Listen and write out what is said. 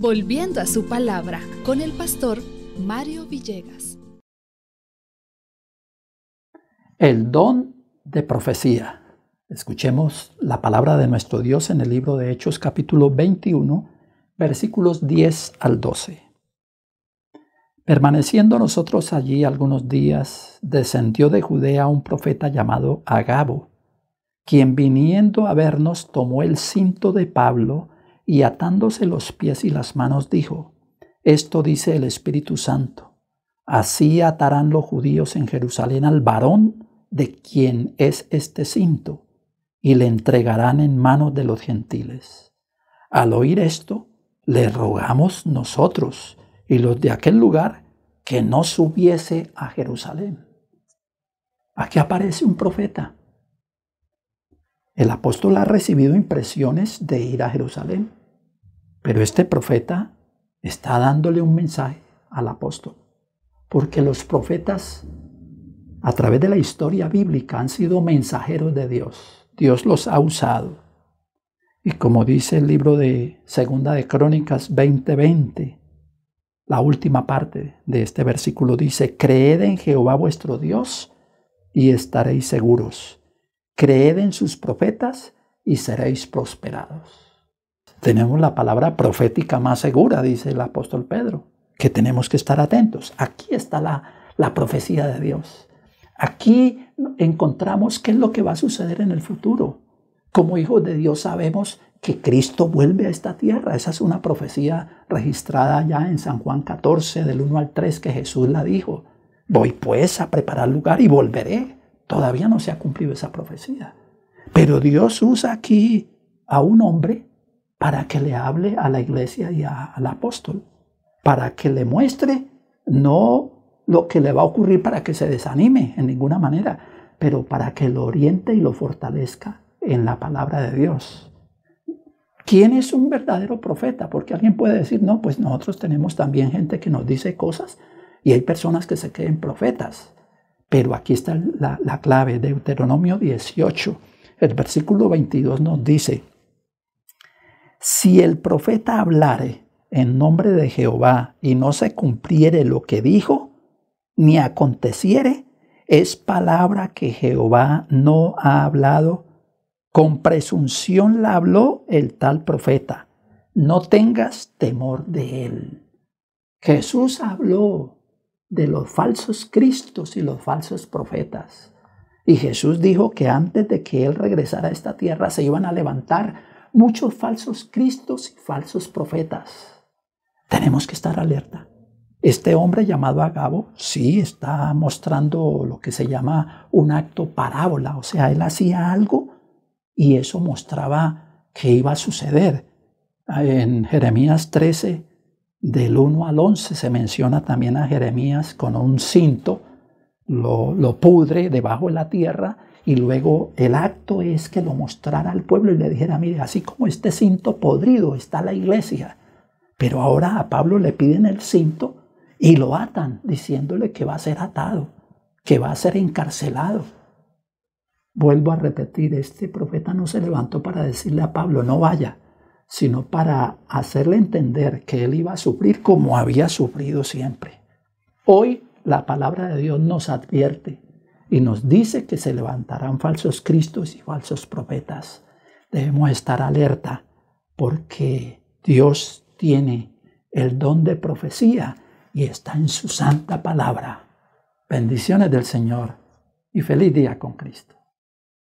Volviendo a su palabra con el pastor Mario Villegas. El don de profecía. Escuchemos la palabra de nuestro Dios en el libro de Hechos capítulo 21, versículos 10 al 12. Permaneciendo nosotros allí algunos días, descendió de Judea un profeta llamado Agabo, quien viniendo a vernos tomó el cinto de Pablo, y atándose los pies y las manos dijo, Esto dice el Espíritu Santo, así atarán los judíos en Jerusalén al varón de quien es este cinto, y le entregarán en manos de los gentiles. Al oír esto, le rogamos nosotros y los de aquel lugar que no subiese a Jerusalén. Aquí aparece un profeta. El apóstol ha recibido impresiones de ir a Jerusalén. Pero este profeta está dándole un mensaje al apóstol, porque los profetas a través de la historia bíblica han sido mensajeros de Dios. Dios los ha usado. Y como dice el libro de Segunda de Crónicas 20:20, la última parte de este versículo dice, creed en Jehová vuestro Dios y estaréis seguros. Creed en sus profetas y seréis prosperados tenemos la palabra profética más segura, dice el apóstol Pedro, que tenemos que estar atentos. Aquí está la, profecía de Dios. Aquí encontramos qué es lo que va a suceder en el futuro. Como hijos de Dios sabemos que Cristo vuelve a esta tierra. Esa es una profecía registrada ya en San Juan 14, del 1 al 3, que Jesús la dijo. Voy pues a preparar lugar y volveré. Todavía no se ha cumplido esa profecía. Pero Dios usa aquí a un hombre para que le hable a la iglesia y al apóstol, para que le muestre no lo que le va a ocurrir para que se desanime en ninguna manera, pero para que lo oriente y lo fortalezca en la palabra de Dios. ¿Quién es un verdadero profeta? Porque alguien puede decir, no, pues nosotros tenemos también gente que nos dice cosas y hay personas que se creen profetas. Pero aquí está la, la clave, Deuteronomio 18, el versículo 22 nos dice, si el profeta hablare en nombre de Jehová y no se cumpliere lo que dijo, ni aconteciere, es palabra que Jehová no ha hablado. Con presunción la habló el tal profeta. No tengas temor de él. Jesús habló de los falsos cristos y los falsos profetas. Y Jesús dijo que antes de que él regresara a esta tierra se iban a levantar muchos falsos cristos y falsos profetas. Tenemos que estar alerta. Este hombre llamado Agabo sí está mostrando lo que se llama un acto parábola, o sea, él hacía algo y eso mostraba que iba a suceder. En Jeremías 13, del 1 al 11, se menciona también a Jeremías con un cinto lo, pudre debajo de la tierra y luego el acto es que lo mostrara al pueblo y le dijera, mire, así como este cinto podrido está la iglesia, pero ahora a Pablo le piden el cinto y lo atan, diciéndole que va a ser atado, que va a ser encarcelado. Vuelvo a repetir, este profeta no se levantó para decirle a Pablo, no vaya, sino para hacerle entender que él iba a sufrir como había sufrido siempre. Hoy la palabra de Dios nos advierte y nos dice que se levantarán falsos cristos y falsos profetas. Debemos estar alerta porque Dios tiene el don de profecía y está en su santa palabra. Bendiciones del Señor y feliz día con Cristo.